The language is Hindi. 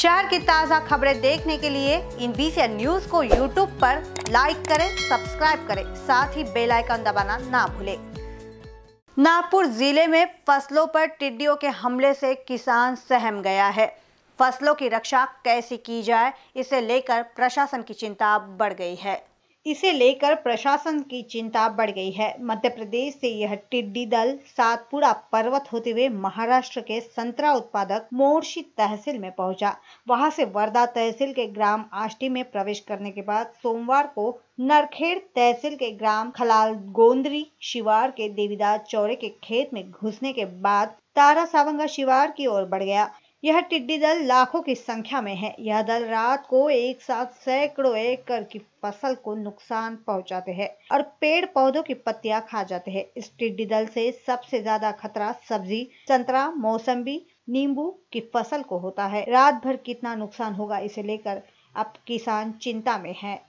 शहर की ताज़ा खबरें देखने के लिए इन बीसी न्यूज को यूट्यूब पर लाइक करें सब्सक्राइब करें साथ ही बेल आइकन दबाना ना भूलें नागपुर जिले में फसलों पर टिड्डियों के हमले से किसान सहम गया है फसलों की रक्षा कैसे की जाए इसे लेकर प्रशासन की चिंता बढ़ गई है इसे लेकर प्रशासन की चिंता बढ़ गई है मध्य प्रदेश से यह टिड्डी दल सातपुड़ा पर्वत होते हुए महाराष्ट्र के संतरा उत्पादक मोर्शी तहसील में पहुंचा वहां से वर्धा तहसील के ग्राम आष्टी में प्रवेश करने के बाद सोमवार को नरखेड़ तहसील के ग्राम खलाल गोंदरी शिवार के देवीदास चौरे के खेत में घुसने के बाद तारा सावंगा शिवार की ओर बढ़ गया यह टिड्डी दल लाखों की संख्या में है यह दल रात को एक साथ सैकड़ों एकड़ की फसल को नुकसान पहुंचाते हैं और पेड़ पौधों की पत्तियां खा जाते हैं इस टिड्डी दल से सबसे ज्यादा खतरा सब्जी संतरा मौसम्बी नींबू की फसल को होता है रात भर कितना नुकसान होगा इसे लेकर अब किसान चिंता में है